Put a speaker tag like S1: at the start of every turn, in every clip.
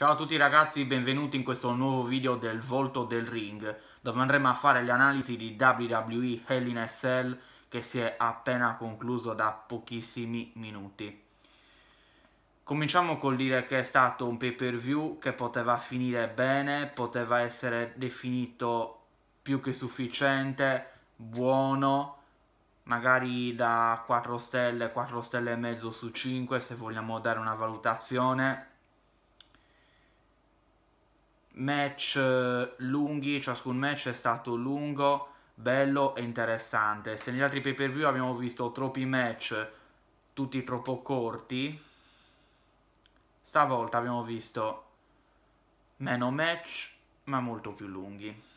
S1: Ciao a tutti ragazzi, benvenuti in questo nuovo video del Volto del Ring dove andremo a fare le analisi di WWE Hell in a Cell che si è appena concluso da pochissimi minuti. Cominciamo col dire che è stato un pay per view che poteva finire bene, poteva essere definito più che sufficiente, buono, magari da 4 stelle, 4 stelle e mezzo su 5 se vogliamo dare una valutazione match eh, lunghi, ciascun match è stato lungo, bello e interessante. Se negli altri pay per view abbiamo visto troppi match, tutti troppo corti, stavolta abbiamo visto meno match ma molto più lunghi.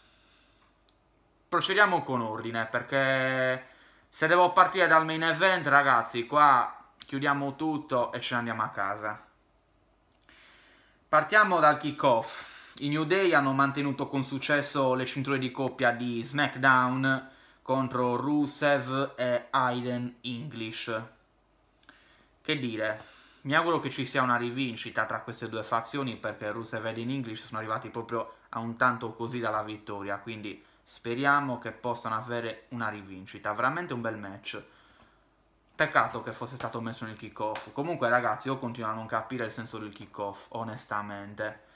S1: Procediamo con ordine perché se devo partire dal main event ragazzi qua chiudiamo tutto e ce ne andiamo a casa. Partiamo dal kick off i New Day hanno mantenuto con successo le cinture di coppia di SmackDown contro Rusev e Aiden English. Che dire, mi auguro che ci sia una rivincita tra queste due fazioni perché Rusev e Aiden English sono arrivati proprio a un tanto così dalla vittoria, quindi speriamo che possano avere una rivincita. Veramente un bel match. Peccato che fosse stato messo nel kick-off. Comunque ragazzi, io continuo a non capire il senso del kick-off, onestamente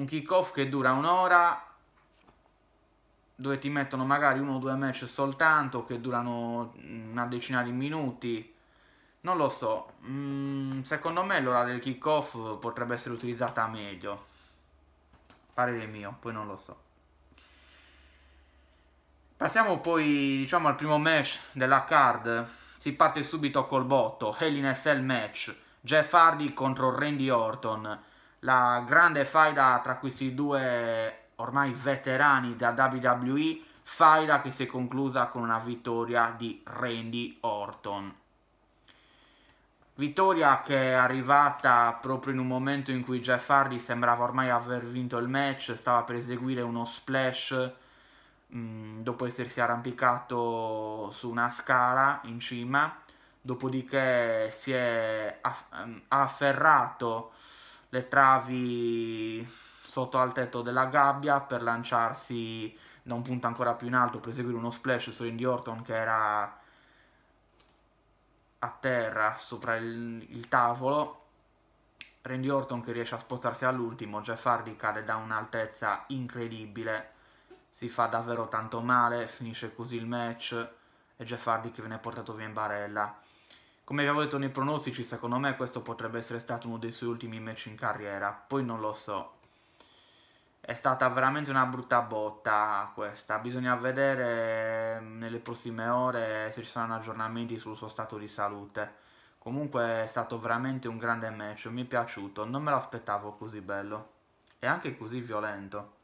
S1: un kickoff che dura un'ora dove ti mettono magari uno o due match soltanto che durano mm, una decina di minuti. Non lo so, mm, secondo me l'ora del kickoff potrebbe essere utilizzata meglio. Parere mio, poi non lo so. Passiamo poi diciamo al primo match della card. Si parte subito col botto, Hell in a Cell match, Jeff Hardy contro Randy Orton la grande faida tra questi due ormai veterani da WWE, faida che si è conclusa con una vittoria di Randy Orton. Vittoria che è arrivata proprio in un momento in cui Jeff Hardy sembrava ormai aver vinto il match, stava per eseguire uno splash mh, mm, dopo essersi arrampicato su una scala in cima, dopodiché si è aff mm, afferrato le travi sotto al tetto della gabbia per lanciarsi da un punto ancora più in alto per eseguire uno splash su Andy Orton che era a terra sopra il, il, tavolo. Randy Orton che riesce a spostarsi all'ultimo, Jeff Hardy cade da un'altezza incredibile, si fa davvero tanto male, finisce così il match e Jeff Hardy che viene portato via in barella. Come vi avevo detto nei pronostici, secondo me questo potrebbe essere stato uno dei suoi ultimi match in carriera, poi non lo so. È stata veramente una brutta botta questa, bisogna vedere mm, nelle prossime ore se ci saranno aggiornamenti sul suo stato di salute. Comunque è stato veramente un grande match, mi è piaciuto, non me l'aspettavo così bello e anche così violento.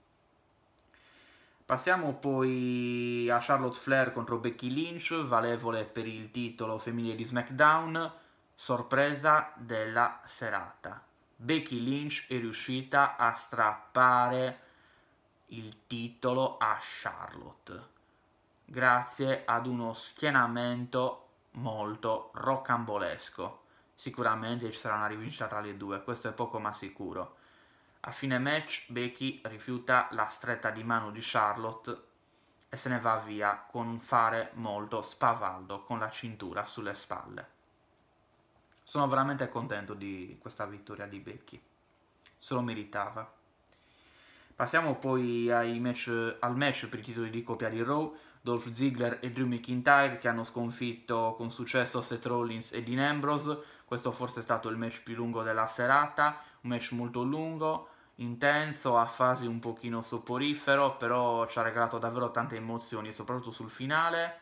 S1: Passiamo poi a Charlotte Flair contro Becky Lynch, valevole per il titolo femminile di SmackDown, sorpresa della serata. Becky Lynch è riuscita a strappare il titolo a Charlotte grazie ad uno schienamento molto rocambolesco. Sicuramente ci sarà una rivincita tra le due, questo è poco ma sicuro. A fine match Becky rifiuta la stretta di mano di Charlotte e se ne va via con un fare molto spavaldo con la cintura sulle spalle. Sono veramente contento di questa vittoria di Becky, se lo meritava. Passiamo poi match, al match per i titoli di coppia di Raw, Dolph Ziggler e Drew McIntyre che hanno sconfitto con successo Seth Rollins e Dean Ambrose. Questo forse è stato il match più lungo della serata, un match molto lungo, intenso, a fasi un pochino soporifero, però ci ha regalato davvero tante emozioni, soprattutto sul finale.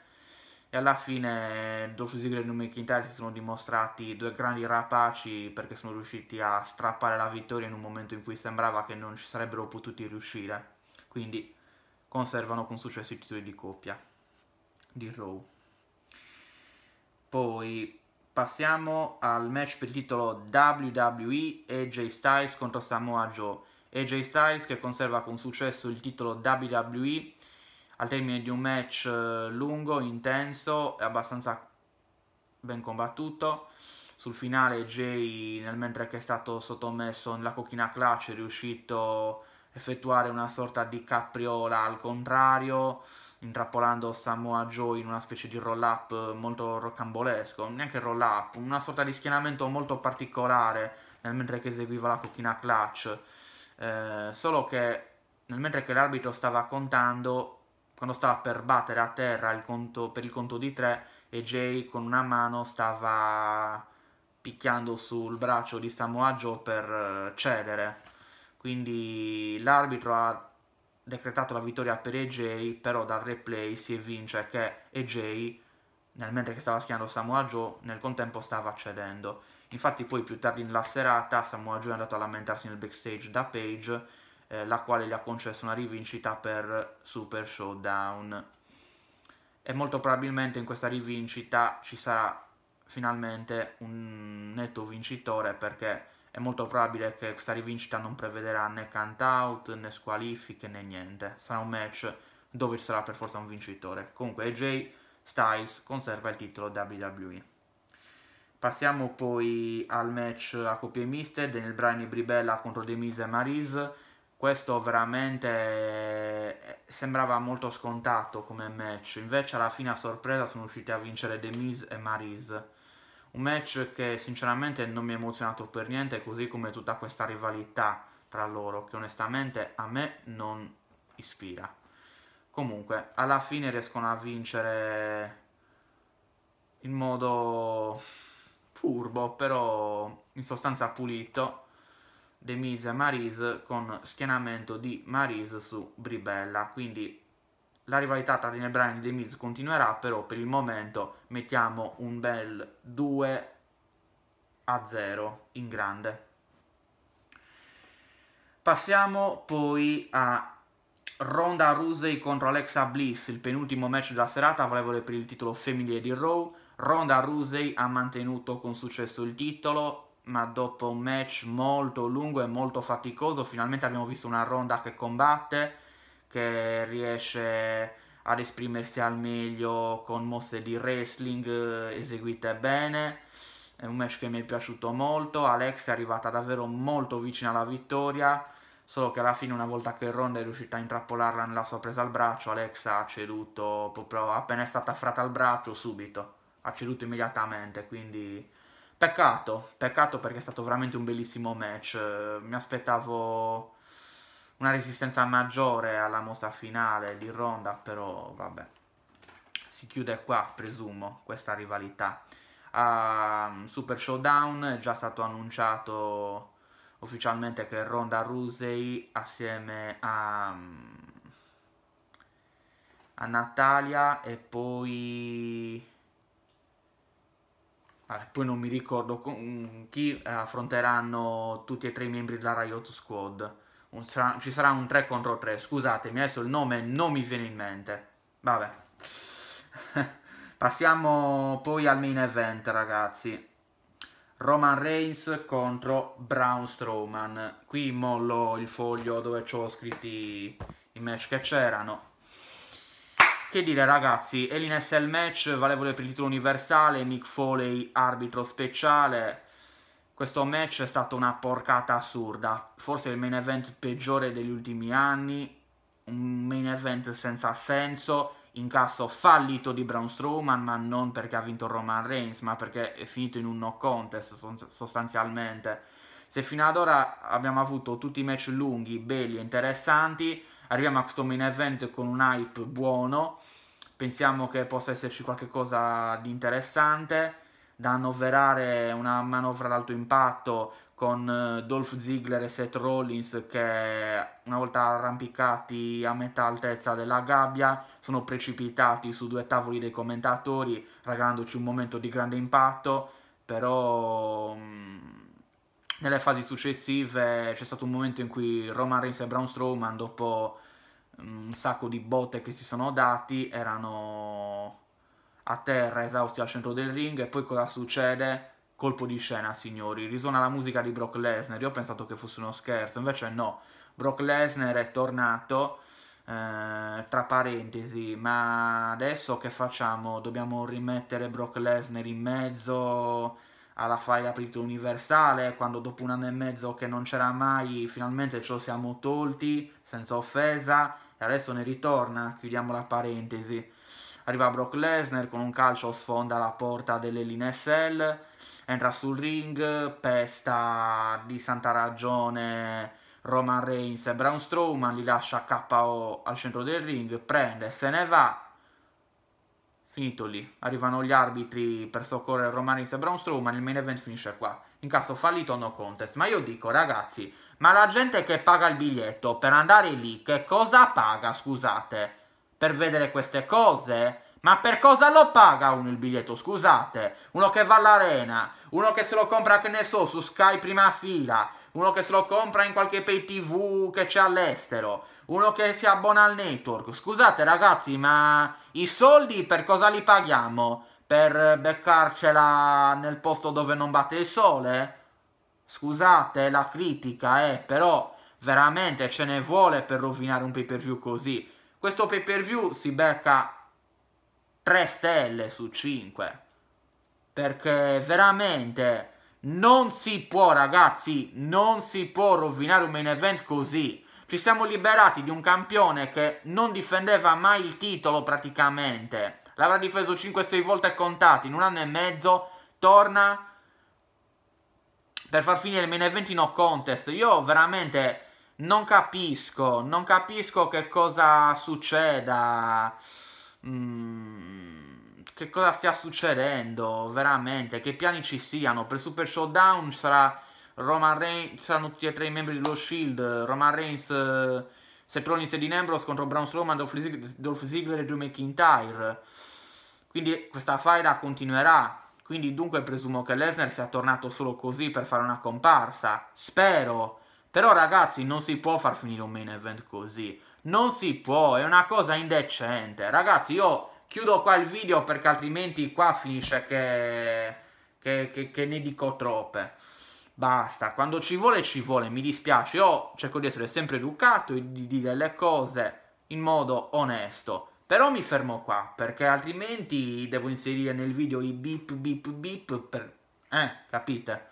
S1: E alla fine Dolph Ziggler e New McIntyre si sono dimostrati due grandi rapaci perché sono riusciti a strappare la vittoria in un momento in cui sembrava che non ci sarebbero potuti riuscire. Quindi conservano con successo i titoli di coppia di Raw. Poi Passiamo al match per il titolo WWE AJ Styles contro Samoa Joe. AJ Styles che conserva con successo il titolo WWE al termine di un match eh, lungo, intenso e abbastanza ben combattuto. Sul finale AJ, nel mentre che è stato sottomesso nella cochina clutch, è riuscito a effettuare una sorta di capriola al contrario, intrappolando Samoa Joe in una specie di roll-up molto rocambolesco, neanche roll-up, una sorta di schienamento molto particolare nel mentre che eseguiva la cucina clutch, eh, solo che nel mentre che l'arbitro stava contando, quando stava per battere a terra il conto, per il conto di tre, e Jay con una mano stava picchiando sul braccio di Samoa Joe per eh, cedere quindi l'arbitro ha decretato la vittoria per EJ, però dal replay si evince che EJ, nel mentre che stava schiando Samoa Joe, nel contempo stava cedendo. Infatti poi più tardi nella serata Samoa Joe è andato a lamentarsi nel backstage da Page, eh, la quale gli ha concesso una rivincita per Super Showdown. E molto probabilmente in questa rivincita ci sarà finalmente un netto vincitore perché è molto probabile che questa rivincita non prevederà né count out, né squalifiche, né niente. Sarà un match dove ci sarà per forza un vincitore. Comunque AJ Styles conserva il titolo WWE. Passiamo poi al match a coppie miste, Daniel Bryan e Bribella contro Demise e Maris. Questo veramente eh, sembrava molto scontato come match, invece alla fine a sorpresa sono riusciti a vincere Demise e Maris. Un match che sinceramente non mi ha emozionato per niente, così come tutta questa rivalità tra loro, che onestamente a me non ispira. Comunque, alla fine riescono a vincere in modo furbo, però in sostanza pulito, Demise e Maris con schienamento di Maris su Bribella, quindi la rivalità tra Daniel Bryan e The Miz continuerà, però per il momento mettiamo un bel 2 a 0 in grande. Passiamo poi a Ronda Rousey contro Alexa Bliss, il penultimo match della serata, valevole per il titolo femminile di Raw. Ronda Rousey ha mantenuto con successo il titolo, ma dopo un match molto lungo e molto faticoso, finalmente abbiamo visto una Ronda che combatte che riesce ad esprimersi al meglio con mosse di wrestling eh, eseguite bene. È un match che mi è piaciuto molto. Alex è arrivata davvero molto vicina alla vittoria. Solo che alla fine, una volta che Ronda è riuscita a intrappolarla nella sua presa al braccio, Alex ha ceduto proprio appena è stata affrata al braccio, subito. Ha ceduto immediatamente. Quindi, peccato, peccato perché è stato veramente un bellissimo match. Mi aspettavo una resistenza maggiore alla mossa finale di Ronda, però vabbè, si chiude qua, presumo, questa rivalità. Uh, Super Showdown è già stato annunciato ufficialmente che Ronda Rusei assieme a, mm, a Natalia e poi... Ah, poi non mi ricordo mm, chi eh, affronteranno tutti e tre i membri della Riot Squad sarà, ci sarà un 3 contro 3, scusatemi, adesso il nome non mi viene in mente. Vabbè. Passiamo poi al main event, ragazzi. Roman Reigns contro Braun Strowman. Qui mollo il foglio dove ho scritti i match che c'erano. Che dire ragazzi, Elin SL match valevole per il titolo universale, Mick Foley arbitro speciale, questo match è stato una porcata assurda, forse il main event peggiore degli ultimi anni, un main event senza senso, incasso fallito di Braun Strowman, ma non perché ha vinto Roman Reigns, ma perché è finito in un no contest sostanzialmente. Se fino ad ora abbiamo avuto tutti i match lunghi, belli e interessanti, arriviamo a questo main event con un hype buono, pensiamo che possa esserci qualcosa di interessante da annoverare una manovra ad alto impatto con eh, Dolph Ziggler e Seth Rollins che una volta arrampicati a metà altezza della gabbia sono precipitati su due tavoli dei commentatori regalandoci un momento di grande impatto però mm, nelle fasi successive c'è stato un momento in cui Roman Reigns e Braun Strowman dopo mm, un sacco di botte che si sono dati erano a terra esausti al centro del ring e poi cosa succede? Colpo di scena, signori, risuona la musica di Brock Lesnar, io ho pensato che fosse uno scherzo, invece no, Brock Lesnar è tornato, eh, tra parentesi, ma adesso che facciamo? Dobbiamo rimettere Brock Lesnar in mezzo alla faida per il universale, quando dopo un anno e mezzo che non c'era mai, finalmente ce lo siamo tolti, senza offesa, e adesso ne ritorna, chiudiamo la parentesi. Arriva Brock Lesnar con un calcio sfonda la porta dell'Elinessel, entra sul ring, pesta di santa ragione Roman Reigns e Braun Strowman, li lascia KO al centro del ring, prende, se ne va. Finito lì, arrivano gli arbitri per soccorrere Roman Reigns e Braun Strowman, il main event finisce qua. In caso fallito no contest, ma io dico ragazzi, ma la gente che paga il biglietto per andare lì, che cosa paga, scusate? per vedere queste cose. Ma per cosa lo paga uno il biglietto? Scusate, uno che va all'arena, uno che se lo compra, che ne so, su Sky prima fila, uno che se lo compra in qualche pay tv che c'è all'estero, uno che si abbona al network. Scusate ragazzi, ma i soldi per cosa li paghiamo? Per beccarcela nel posto dove non batte il sole? Scusate la critica, eh, però veramente ce ne vuole per rovinare un pay per view così. Questo pay per view si becca 3 stelle su 5. Perché veramente non si può, ragazzi, non si può rovinare un main event così. Ci siamo liberati di un campione che non difendeva mai il titolo praticamente. L'avrà difeso 5-6 volte contati in un anno e mezzo. Torna per far finire il main event in no contest. Io veramente non capisco, non capisco che cosa succeda, mm, che cosa stia succedendo veramente, che piani ci siano. Per Super Showdown sarà Roman Reigns, saranno tutti e tre i membri dello Shield, Roman Reigns, eh, Seproni e Dean Ambrose contro Braun Strowman, Dolph Ziggler e Drew McIntyre. Quindi questa faida continuerà. Quindi dunque presumo che Lesnar sia tornato solo così per fare una comparsa. Spero. Però ragazzi non si può far finire un main event così. Non si può, è una cosa indecente. Ragazzi io chiudo qua il video perché altrimenti qua finisce che, che, che, che ne dico troppe. Basta, quando ci vuole ci vuole, mi dispiace. Io cerco di essere sempre educato e di dire le cose in modo onesto. Però mi fermo qua, perché altrimenti devo inserire nel video i beep beep beep per... Eh, capite?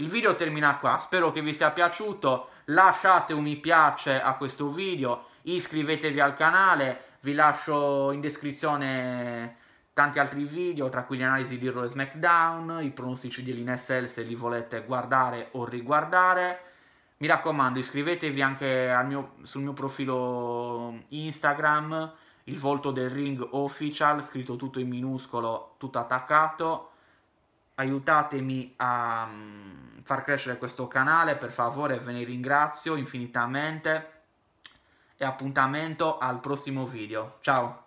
S1: Il video termina qua, spero che vi sia piaciuto, lasciate un mi piace a questo video, iscrivetevi al canale, vi lascio in descrizione tanti altri video, tra cui le analisi di Raw e SmackDown, i pronostici dell'NSL se li volete guardare o riguardare. Mi raccomando, iscrivetevi anche mio, sul mio profilo Instagram, il volto del ring official, scritto tutto in minuscolo, tutto attaccato aiutatemi a mm, far crescere questo canale per favore ve ne ringrazio infinitamente e appuntamento al prossimo video ciao